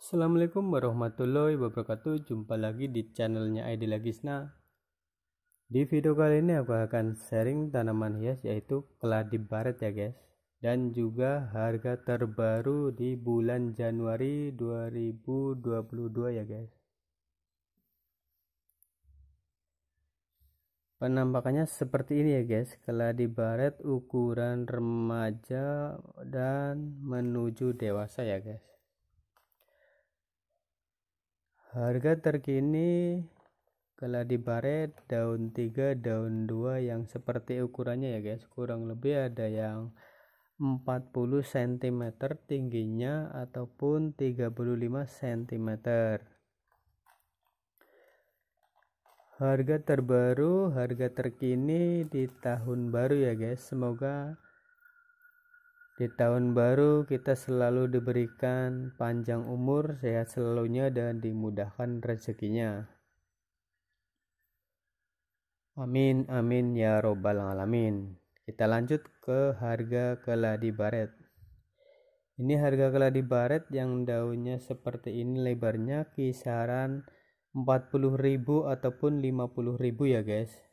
Assalamualaikum warahmatullahi wabarakatuh Jumpa lagi di channelnya ID Lagisna Di video kali ini aku akan sharing tanaman hias yaitu keladi baret ya guys Dan juga harga terbaru di bulan Januari 2022 ya guys Penampakannya seperti ini ya guys Keladi baret ukuran remaja dan menuju dewasa ya guys Harga terkini keladi baret daun 3 daun 2 yang seperti ukurannya ya guys kurang lebih ada yang 40 cm tingginya ataupun 35 cm harga terbaru harga terkini di tahun baru ya guys semoga di tahun baru kita selalu diberikan panjang umur, sehat selalunya dan dimudahkan rezekinya. Amin amin ya robbal alamin. Kita lanjut ke harga keladi baret. Ini harga keladi baret yang daunnya seperti ini lebarnya kisaran 40.000 ataupun 50.000 ya guys.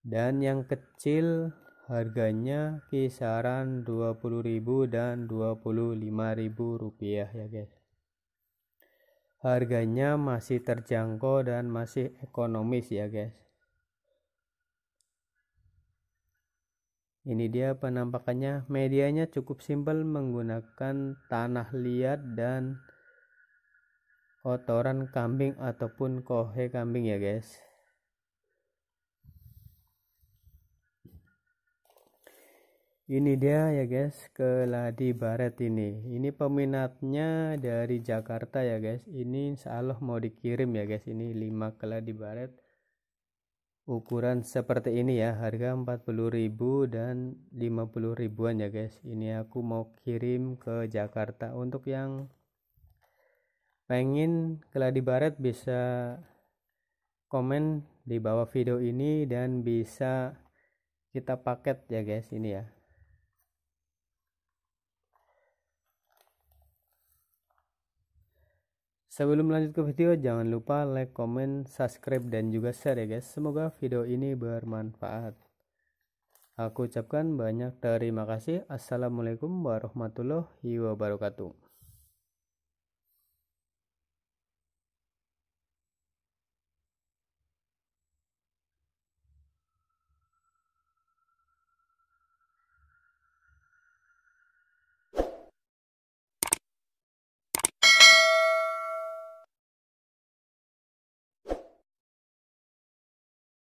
Dan yang kecil harganya kisaran 20.000 dan 25.000 rupiah ya guys harganya masih terjangkau dan masih ekonomis ya guys ini dia penampakannya medianya cukup simpel menggunakan tanah liat dan kotoran kambing ataupun kohe kambing ya guys ini dia ya guys keladi baret ini ini peminatnya dari Jakarta ya guys ini insya Allah mau dikirim ya guys ini 5 keladi baret ukuran seperti ini ya harga 40.000 dan 50 ribuan ya guys ini aku mau kirim ke Jakarta untuk yang pengen keladi baret bisa komen di bawah video ini dan bisa kita paket ya guys ini ya Sebelum lanjut ke video, jangan lupa like, comment, subscribe, dan juga share ya guys. Semoga video ini bermanfaat. Aku ucapkan banyak terima kasih. Assalamualaikum warahmatullahi wabarakatuh.